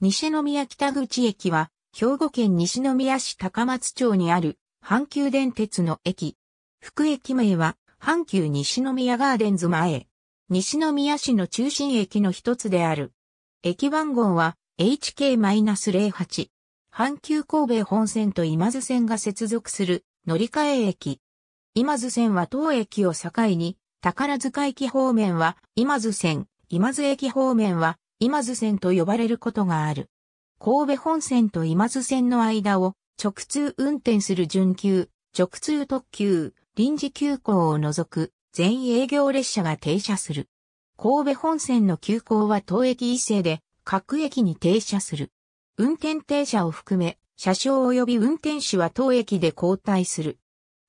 西宮北口駅は、兵庫県西宮市高松町にある、阪急電鉄の駅。副駅名は、阪急西宮ガーデンズ前。西宮市の中心駅の一つである。駅番号は、HK-08。阪急神戸本線と今津線が接続する乗り換え駅。今津線は当駅を境に、宝塚駅方面は今津線、今津駅方面は今津線と呼ばれることがある。神戸本線と今津線の間を直通運転する準急、直通特急、臨時急行を除く全営業列車が停車する。神戸本線の急行は当駅異性で各駅に停車する。運転停車を含め、車掌及び運転手は当駅で交代する。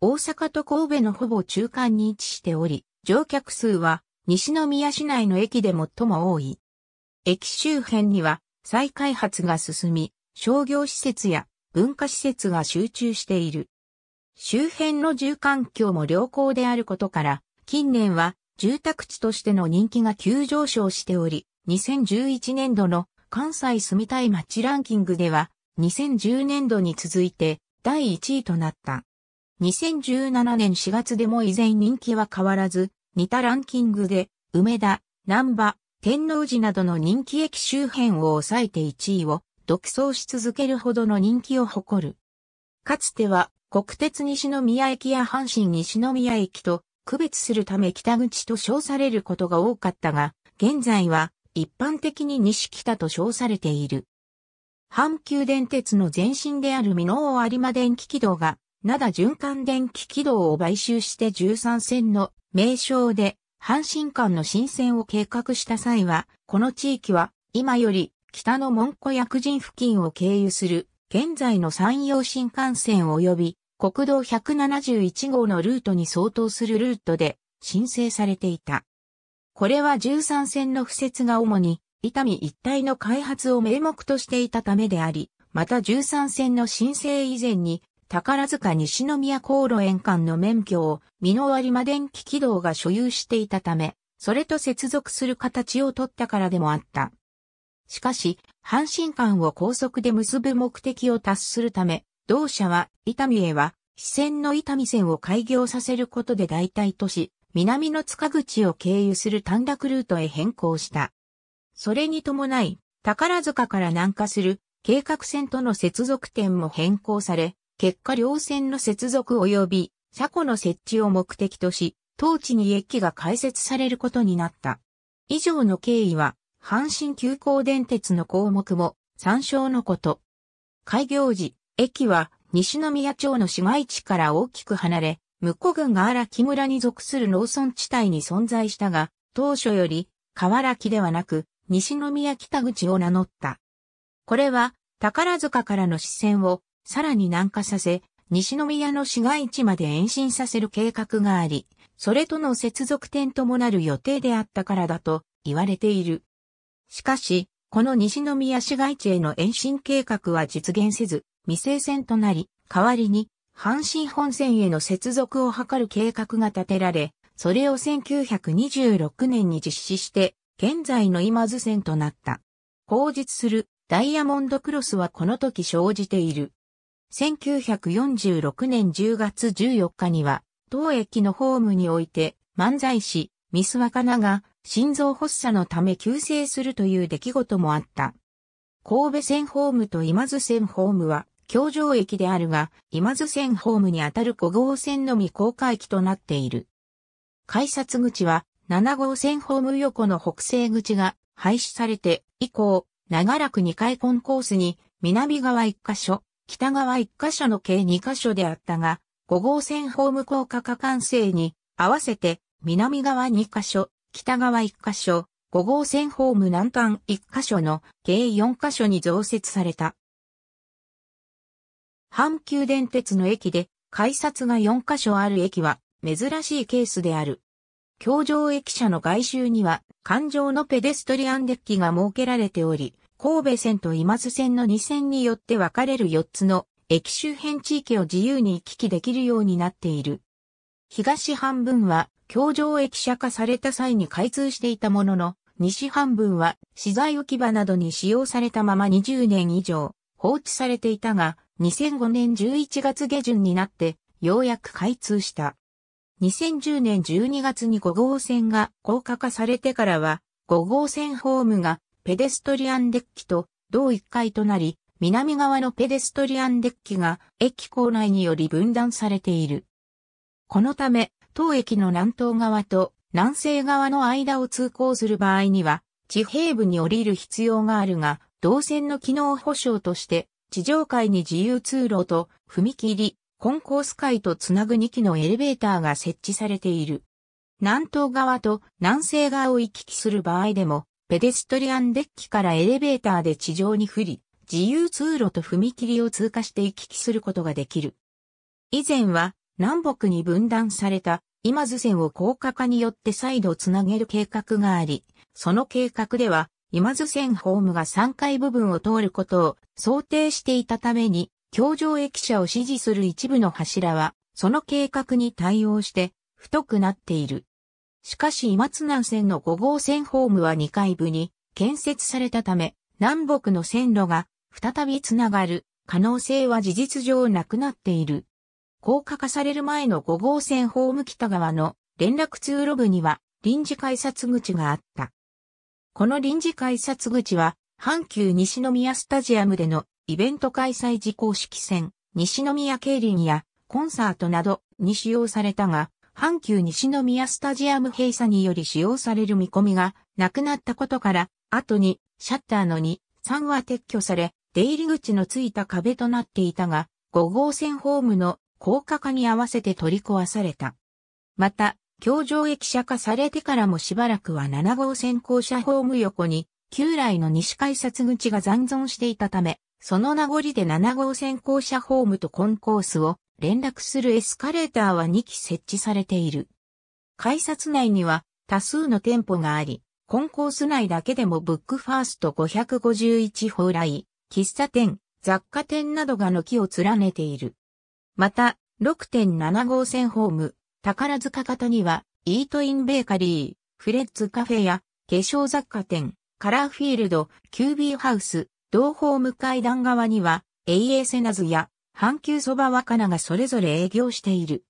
大阪と神戸のほぼ中間に位置しており、乗客数は西宮市内の駅で最も多い。駅周辺には再開発が進み、商業施設や文化施設が集中している。周辺の住環境も良好であることから、近年は住宅地としての人気が急上昇しており、2011年度の関西住みたい街ランキングでは、2010年度に続いて第1位となった。2017年4月でも依然人気は変わらず、似たランキングで、梅田、南波、天王寺などの人気駅周辺を抑えて1位を独走し続けるほどの人気を誇る。かつては国鉄西宮駅や阪神西宮駅と区別するため北口と称されることが多かったが、現在は一般的に西北と称されている。阪急電鉄の前身である美濃有馬電気軌道が、灘循環電気軌道を買収して13線の名称で阪神間の新線を計画した際は、この地域は今より北の門戸薬人付近を経由する現在の山陽新幹線及び国道171号のルートに相当するルートで申請されていた。これは13線の付設が主に伊丹一帯の開発を名目としていたためであり、また13線の申請以前に宝塚西宮航路沿岸の免許を、美濃割間電気軌道が所有していたため、それと接続する形を取ったからでもあった。しかし、阪神間を高速で結ぶ目的を達するため、同社は、伊丹へは、支線の伊丹線を開業させることで代替都市、南の塚口を経由する短絡ルートへ変更した。それに伴い、宝塚から南下する計画線との接続点も変更され、結果両線の接続及び車庫の設置を目的とし、当地に駅が開設されることになった。以上の経緯は、阪神急行電鉄の項目も参照のこと。開業時、駅は西宮町の市街地から大きく離れ、向こう郡が荒木村に属する農村地帯に存在したが、当初より河原木ではなく西宮北口を名乗った。これは宝塚からの視線をさらに南下させ、西宮の市街地まで延伸させる計画があり、それとの接続点ともなる予定であったからだと言われている。しかし、この西宮市街地への延伸計画は実現せず、未成線となり、代わりに、阪神本線への接続を図る計画が立てられ、それを1926年に実施して、現在の今津線となった。後日するダイヤモンドクロスはこの時生じている。1946年10月14日には、当駅のホームにおいて、漫才師、ミスワカナが、心臓発作のため急性するという出来事もあった。神戸線ホームと今津線ホームは、京城駅であるが、今津線ホームにあたる5号線のみ高架駅となっている。改札口は、7号線ホーム横の北西口が廃止されて以降、長らく2階コンコースに南側1カ所、北側1カ所の計2カ所であったが、5号線ホーム高架化完成に合わせて南側2カ所、北側1カ所、5号線ホーム南端1カ所の計4カ所に増設された。阪急電鉄の駅で改札が4カ所ある駅は珍しいケースである。京上駅舎の外周には環状のペデストリアンデッキが設けられており、神戸線と今津線の2線によって分かれる4つの駅周辺地域を自由に行き来できるようになっている。東半分は、橋上駅舎化された際に開通していたものの、西半分は資材置き場などに使用されたまま20年以上放置されていたが、2005年11月下旬になってようやく開通した。2010年12月に5号線が高架化されてからは、5号線ホームがペデストリアンデッキと同一階となり、南側のペデストリアンデッキが駅構内により分断されている。このため、当駅の南東側と南西側の間を通行する場合には、地平部に降りる必要があるが、動線の機能保障として、地上階に自由通路と踏切、コンコース階とつなぐ2機のエレベーターが設置されている。南東側と南西側を行き来する場合でも、ペデストリアンデッキからエレベーターで地上に降り、自由通路と踏切を通過して行き来することができる。以前は南北に分断された今津線を高架化によって再度つなげる計画があり、その計画では今津線ホームが3階部分を通ることを想定していたために、橋上駅舎を支持する一部の柱は、その計画に対応して、太くなっている。しかし今津南線の5号線ホームは2階部に建設されたため、南北の線路が再びつながる可能性は事実上なくなっている。高架化される前の5号線ホーム北側の連絡通路部には臨時改札口があった。この臨時改札口は阪急西宮スタジアムでのイベント開催時公式戦、西宮競輪やコンサートなどに使用されたが、阪急西宮スタジアム閉鎖により使用される見込みがなくなったことから、後にシャッターの2、3は撤去され、出入り口のついた壁となっていたが、5号線ホームの高架化に合わせて取り壊された。また、京城駅舎化されてからもしばらくは7号線校舎ホーム横に、旧来の西改札口が残存していたため、その名残で7号線校舎ホームとコンコースを連絡するエスカレーターは2基設置されている。改札内には多数の店舗があり、コンコース内だけでもブックファースト551蓬莱、喫茶店、雑貨店などが軒を連ねている。また、6.7号線ホーム、宝塚方には、イートインベーカリー、フレッツカフェや、化粧雑貨店、カラーフィールド、キュービーハウス、同ー向階段側には、エイエーセナズや、阪急そば若菜がそれぞれ営業している。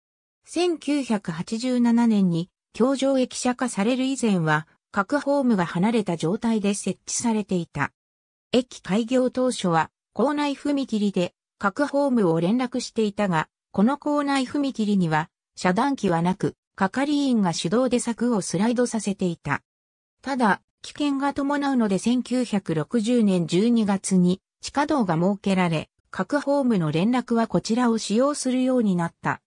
1987年に、京城駅舎化される以前は、各ホームが離れた状態で設置されていた。駅開業当初は、校内踏切で、各ホームを連絡していたが、この校内踏切には、遮断機はなく、係員が手動で柵をスライドさせていた。ただ、危険が伴うので1960年12月に地下道が設けられ、各ホームの連絡はこちらを使用するようになった。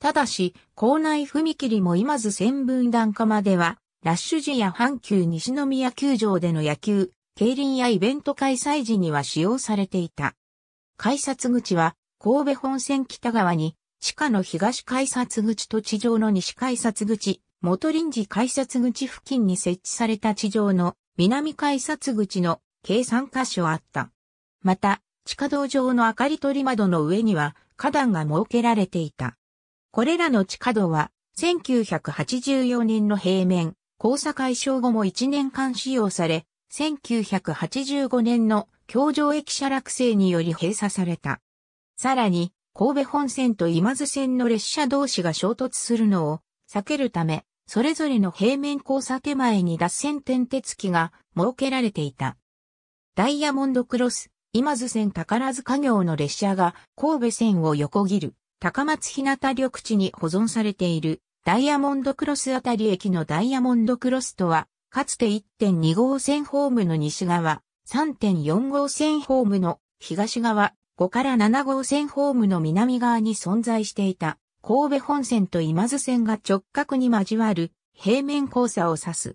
ただし、校内踏切も今津線分段化までは、ラッシュ時や阪急西宮球場での野球、競輪やイベント開催時には使用されていた。改札口は、神戸本線北側に、地下の東改札口と地上の西改札口、元臨時改札口付近に設置された地上の南改札口の計3カ所あった。また、地下道上の明かり取り窓の上には花壇が設けられていた。これらの地下道は、1984年の平面、交差解消後も1年間使用され、1985年の京城駅舎落成により閉鎖された。さらに、神戸本線と今津線の列車同士が衝突するのを避けるため、それぞれの平面交差手前に脱線点鉄機が設けられていた。ダイヤモンドクロス、今津線宝塚行の列車が神戸線を横切る高松日向緑地に保存されているダイヤモンドクロスあたり駅のダイヤモンドクロスとは、かつて1.2号線ホームの西側、3.4号線ホームの東側、5から7号線ホームの南側に存在していた神戸本線と今津線が直角に交わる平面交差を指す。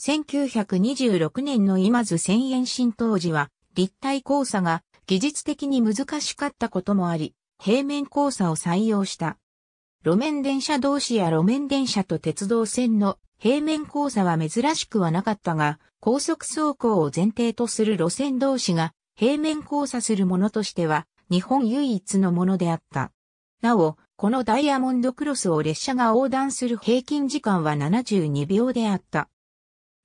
1926年の今津線延伸当時は立体交差が技術的に難しかったこともあり、平面交差を採用した。路面電車同士や路面電車と鉄道線の平面交差は珍しくはなかったが、高速走行を前提とする路線同士が平面交差するものとしては日本唯一のものであった。なお、このダイヤモンドクロスを列車が横断する平均時間は72秒であった。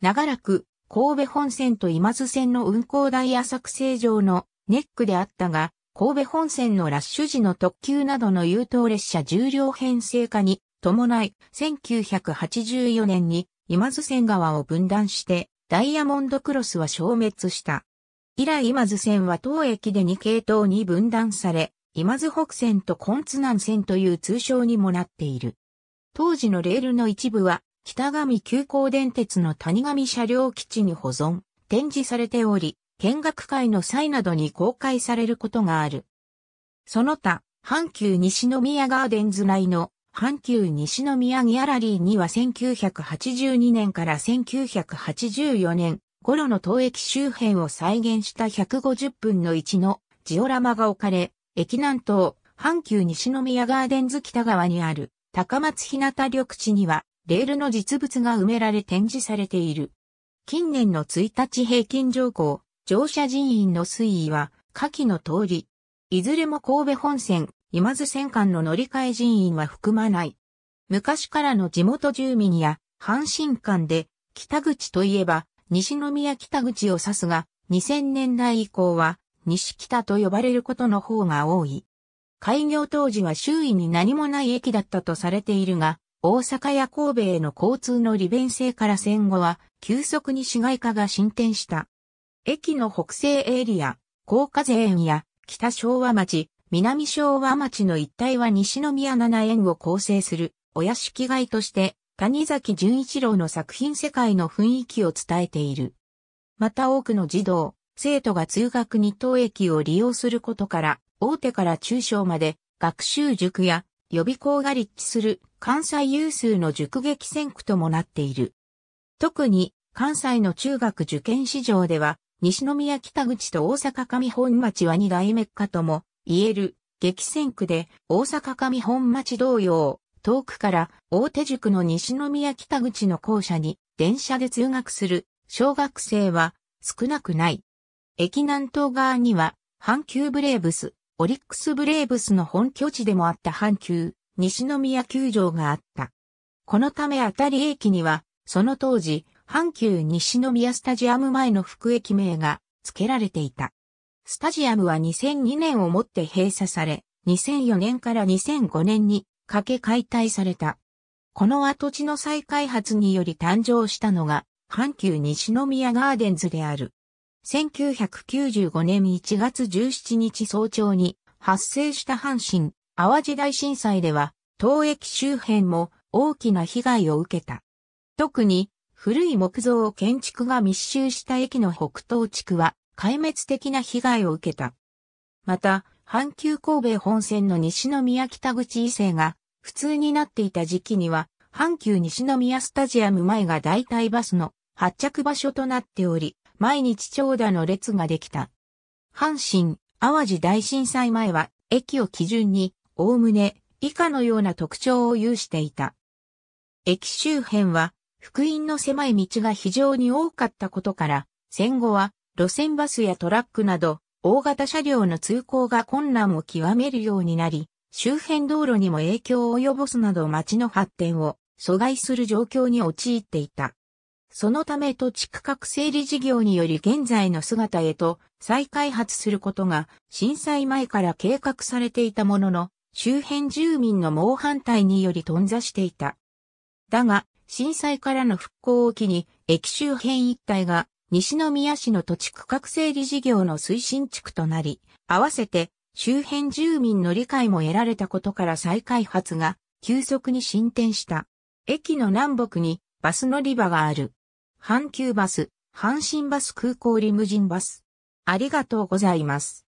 長らく神戸本線と今津線の運行台や作成上のネックであったが、神戸本線のラッシュ時の特急などの優等列車重量編成化に伴い、1984年に今津線側を分断して、ダイヤモンドクロスは消滅した。以来今津線は当駅で2系統に分断され、今津北線とツナ南線という通称にもなっている。当時のレールの一部は北上急行電鉄の谷上車両基地に保存、展示されており、見学会の際などに公開されることがある。その他、阪急西宮ガーデンズ内の阪急西宮ギャラリーには1982年から1984年頃の当駅周辺を再現した150分の1のジオラマが置かれ、駅南東、阪急西宮ガーデンズ北側にある高松日向緑地にはレールの実物が埋められ展示されている。近年の1日平均乗降、乗車人員の推移は、下記の通り。いずれも神戸本線、今津線間の乗り換え人員は含まない。昔からの地元住民や、阪神間で、北口といえば、西宮北口を指すが、2000年代以降は、西北と呼ばれることの方が多い。開業当時は周囲に何もない駅だったとされているが、大阪や神戸への交通の利便性から戦後は、急速に市街化が進展した。駅の北西エリア、高架園や北昭和町、南昭和町の一帯は西宮七園を構成する、お屋敷街として、谷崎潤一郎の作品世界の雰囲気を伝えている。また多くの児童、生徒が通学日東駅を利用することから、大手から中小まで、学習塾や予備校が立地する関西有数の塾激戦区ともなっている。特に関西の中学受験市場では、西宮北口と大阪上本町は二大目かとも言える激戦区で大阪上本町同様、遠くから大手塾の西宮北口の校舎に電車で通学する小学生は少なくない。駅南東側には阪急ブレーブス、オリックスブレーブスの本拠地でもあった阪急、西宮球場があった。このため当たり駅には、その当時、阪急西宮スタジアム前の副駅名が付けられていた。スタジアムは2002年をもって閉鎖され、2004年から2005年にかけ解体された。この跡地の再開発により誕生したのが、阪急西宮ガーデンズである。1995年1月17日早朝に発生した阪神、淡路大震災では、当駅周辺も大きな被害を受けた。特に、古い木造建築が密集した駅の北東地区は、壊滅的な被害を受けた。また、阪急神戸本線の西宮北口伊勢が、普通になっていた時期には、阪急西宮スタジアム前が代替バスの発着場所となっており、毎日長蛇の列ができた。阪神、淡路大震災前は、駅を基準に、おおむね、以下のような特徴を有していた。駅周辺は、福音の狭い道が非常に多かったことから、戦後は、路線バスやトラックなど、大型車両の通行が困難を極めるようになり、周辺道路にも影響を及ぼすなど街の発展を阻害する状況に陥っていた。そのため土地区画整理事業により現在の姿へと再開発することが震災前から計画されていたものの、周辺住民の猛反対により頓挫していた。だが、震災からの復興を機に、駅周辺一帯が西宮市の土地区画整理事業の推進地区となり、合わせて周辺住民の理解も得られたことから再開発が急速に進展した。駅の南北にバス乗り場がある。阪急バス、阪神バス空港リムジンバス。ありがとうございます。